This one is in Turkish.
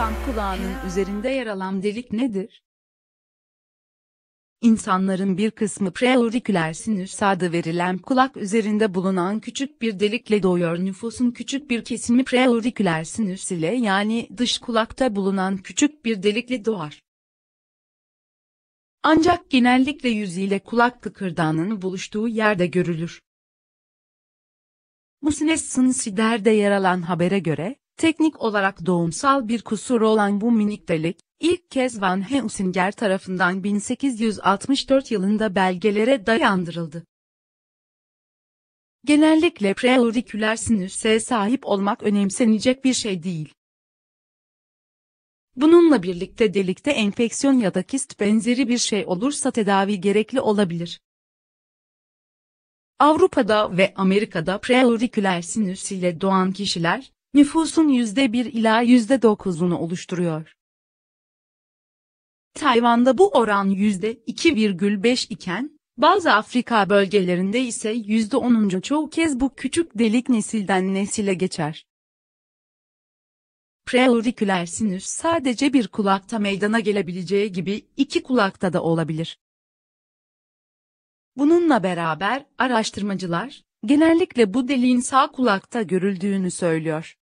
İnsan kulağının üzerinde yer alan delik nedir? İnsanların bir kısmı preauriküler sinüs adı verilen kulak üzerinde bulunan küçük bir delikle doğuyor. Nüfusun küçük bir kesimi preauriküler sinüs ile yani dış kulakta bulunan küçük bir delikle doğar. Ancak genellikle yüzüyle kulak kıkırdağının buluştuğu yerde görülür. Musnes'ın Sider'de yer alan habere göre, Teknik olarak doğumsal bir kusur olan bu minik delik, ilk kez Van Heusinger tarafından 1864 yılında belgelere dayandırıldı. Genellikle preauriküler sinüse sahip olmak önemsenecek bir şey değil. Bununla birlikte delikte enfeksiyon ya da kist benzeri bir şey olursa tedavi gerekli olabilir. Avrupa'da ve Amerika'da preauriküler sinüs ile doğan kişiler, nüfusun %1 ila %9'unu oluşturuyor. Tayvan'da bu oran %2,5 iken, bazı Afrika bölgelerinde ise %10. çoğu kez bu küçük delik nesilden nesile geçer. Preauriküler sinüs sadece bir kulakta meydana gelebileceği gibi iki kulakta da olabilir. Bununla beraber araştırmacılar, genellikle bu deliğin sağ kulakta görüldüğünü söylüyor.